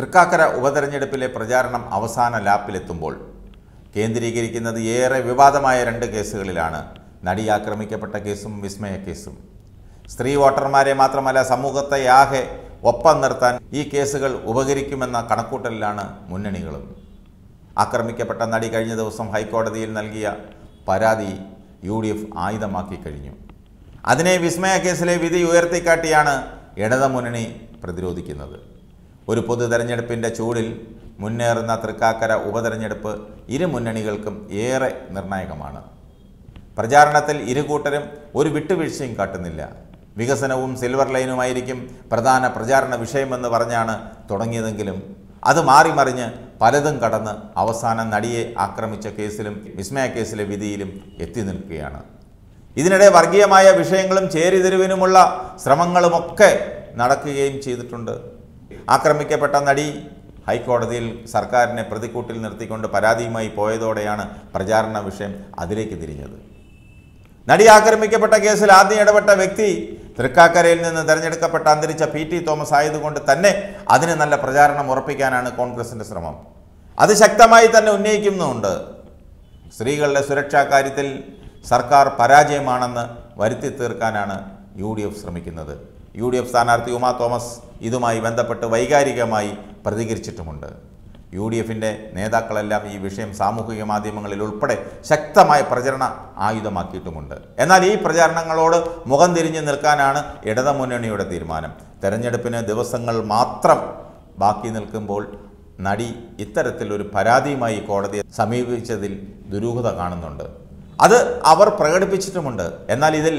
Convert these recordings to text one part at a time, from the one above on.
തൃക്കാക്കര ഉപതെരഞ്ഞെടുപ്പിലെ പ്രചാരണം അവസാന ലാപ്പിലെത്തുമ്പോൾ കേന്ദ്രീകരിക്കുന്നത് ഏറെ വിവാദമായ രണ്ട് കേസുകളിലാണ് നടി ആക്രമിക്കപ്പെട്ട കേസും വിസ്മയ കേസും സ്ത്രീ വോട്ടർമാരെ മാത്രമല്ല സമൂഹത്തെ ആകെ ഒപ്പം നിർത്താൻ ഈ കേസുകൾ ഉപകരിക്കുമെന്ന കണക്കൂട്ടലിലാണ് മുന്നണികളും ആക്രമിക്കപ്പെട്ട നടി കഴിഞ്ഞ ദിവസം ഹൈക്കോടതിയിൽ നൽകിയ പരാതി യു ഡി എഫ് ആയുധമാക്കി കഴിഞ്ഞു അതിനെ വിസ്മയ കേസിലെ വിധി ഉയർത്തിക്കാട്ടിയാണ് ഇടതുമുന്നണി പ്രതിരോധിക്കുന്നത് ഒരു പൊതു തെരഞ്ഞെടുപ്പിൻ്റെ ചൂടിൽ മുന്നേറുന്ന തൃക്കാക്കര ഉപതെരഞ്ഞെടുപ്പ് ഇരു മുന്നണികൾക്കും ഏറെ നിർണായകമാണ് പ്രചാരണത്തിൽ ഇരുകൂട്ടരും ഒരു വിട്ടുവീഴ്ചയും കാട്ടുന്നില്ല വികസനവും സിൽവർ ലൈനുമായിരിക്കും പ്രധാന പ്രചാരണ വിഷയമെന്ന് പറഞ്ഞാണ് തുടങ്ങിയതെങ്കിലും അത് മാറി മറിഞ്ഞ് പലതും കടന്ന് അവസാനം നടിയെ ആക്രമിച്ച കേസിലും വിസ്മയ കേസിലെ വിധിയിലും എത്തി നിൽക്കുകയാണ് ഇതിനിടെ വർഗീയമായ വിഷയങ്ങളും ചേരിതിരിവിനുമുള്ള ശ്രമങ്ങളുമൊക്കെ നടക്കുകയും ചെയ്തിട്ടുണ്ട് ആക്രമിക്കപ്പെട്ട നടി ഹൈക്കോടതിയിൽ സർക്കാരിനെ പ്രതിക്കൂട്ടിൽ നിർത്തിക്കൊണ്ട് പരാതിയുമായി പോയതോടെയാണ് പ്രചാരണ വിഷയം അതിലേക്ക് തിരിഞ്ഞത് നടി ആക്രമിക്കപ്പെട്ട കേസിൽ ആദ്യം ഇടപെട്ട വ്യക്തി തൃക്കാക്കരയിൽ നിന്ന് തിരഞ്ഞെടുക്കപ്പെട്ട അന്തരിച്ച പി ടി തോമസ് ആയതുകൊണ്ട് തന്നെ അതിന് നല്ല പ്രചാരണം ഉറപ്പിക്കാനാണ് കോൺഗ്രസിൻ്റെ ശ്രമം അത് ശക്തമായി തന്നെ ഉന്നയിക്കുന്നുമുണ്ട് സ്ത്രീകളുടെ സുരക്ഷാ കാര്യത്തിൽ സർക്കാർ പരാജയമാണെന്ന് വരുത്തി തീർക്കാനാണ് യു ഡി എഫ് ശ്രമിക്കുന്നത് യു ഡി എഫ് സ്ഥാനാർത്ഥി ഉമാ തോമസ് ഇതുമായി ബന്ധപ്പെട്ട് വൈകാരികമായി പ്രതികരിച്ചിട്ടുമുണ്ട് യു ഡി എഫിൻ്റെ നേതാക്കളെല്ലാം ഈ വിഷയം സാമൂഹിക മാധ്യമങ്ങളിൽ ഉൾപ്പെടെ ശക്തമായ പ്രചരണ ആയുധമാക്കിയിട്ടുമുണ്ട് എന്നാൽ ഈ പ്രചാരണങ്ങളോട് മുഖം തിരിഞ്ഞു നിൽക്കാനാണ് ഇടതുമുന്നണിയുടെ തീരുമാനം തെരഞ്ഞെടുപ്പിന് ദിവസങ്ങൾ മാത്രം ബാക്കി നിൽക്കുമ്പോൾ നടി ഇത്തരത്തിലൊരു പരാതിയുമായി കോടതിയെ സമീപിച്ചതിൽ ദുരൂഹത കാണുന്നുണ്ട് അത് അവർ പ്രകടിപ്പിച്ചിട്ടുമുണ്ട് എന്നാൽ ഇതിൽ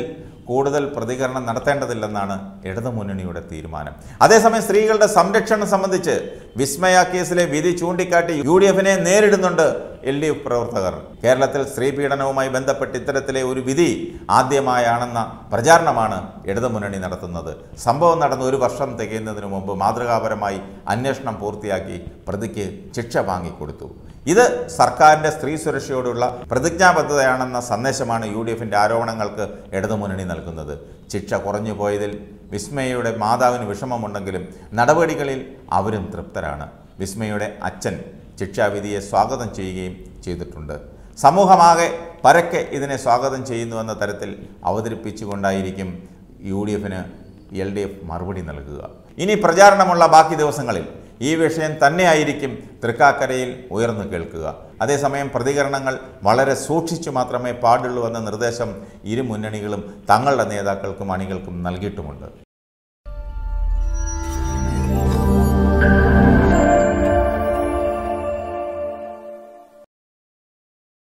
കൂടുതൽ പ്രതികരണം നടത്തേണ്ടതില്ലെന്നാണ് ഇടതുമുന്നണിയുടെ തീരുമാനം അതേസമയം സ്ത്രീകളുടെ സംരക്ഷണം സംബന്ധിച്ച് വിസ്മയ കേസിലെ വിധി ചൂണ്ടിക്കാട്ടി യു ഡി എഫിനെ നേരിടുന്നുണ്ട് എൽ ഡി എഫ് പ്രവർത്തകർ കേരളത്തിൽ സ്ത്രീ പീഡനവുമായി ബന്ധപ്പെട്ട് ഇത്തരത്തിലെ ഒരു വിധി ആദ്യമായാണെന്ന പ്രചാരണമാണ് ഇടതുമുന്നണി നടത്തുന്നത് സംഭവം നടന്ന ഒരു വർഷം തികയുന്നതിന് മുമ്പ് മാതൃകാപരമായി അന്വേഷണം പൂർത്തിയാക്കി പ്രതിക്ക് ശിക്ഷ വാങ്ങിക്കൊടുത്തു ഇത് സർക്കാരിൻ്റെ സ്ത്രീ സുരക്ഷയോടുള്ള പ്രതിജ്ഞാബദ്ധതയാണെന്ന സന്ദേശമാണ് യു ഡി എഫിൻ്റെ ആരോപണങ്ങൾക്ക് ഇടതുമുന്നണി നൽകുന്നത് ശിക്ഷ കുറഞ്ഞു പോയതിൽ വിസ്മയയുടെ മാതാവിന് വിഷമമുണ്ടെങ്കിലും നടപടികളിൽ അവരും തൃപ്തരാണ് വിസ്മയുടെ അച്ഛൻ ശിക്ഷാവിധിയെ സ്വാഗതം ചെയ്യുകയും ചെയ്തിട്ടുണ്ട് സമൂഹമാകെ പരക്കെ ഇതിനെ സ്വാഗതം ചെയ്യുന്നുവെന്ന തരത്തിൽ അവതരിപ്പിച്ചുകൊണ്ടായിരിക്കും യു ഡി എഫിന് എൽ ഡി എഫ് മറുപടി നൽകുക ഇനി പ്രചാരണമുള്ള ബാക്കി ദിവസങ്ങളിൽ ഈ വിഷയം തന്നെയായിരിക്കും തൃക്കാക്കരയിൽ ഉയർന്നു കേൾക്കുക അതേസമയം പ്രതികരണങ്ങൾ വളരെ സൂക്ഷിച്ചു മാത്രമേ പാടുള്ളൂ എന്ന നിർദ്ദേശം ഇരു മുന്നണികളും തങ്ങളുടെ നേതാക്കൾക്കും അണികൾക്കും നൽകിയിട്ടുമുണ്ട്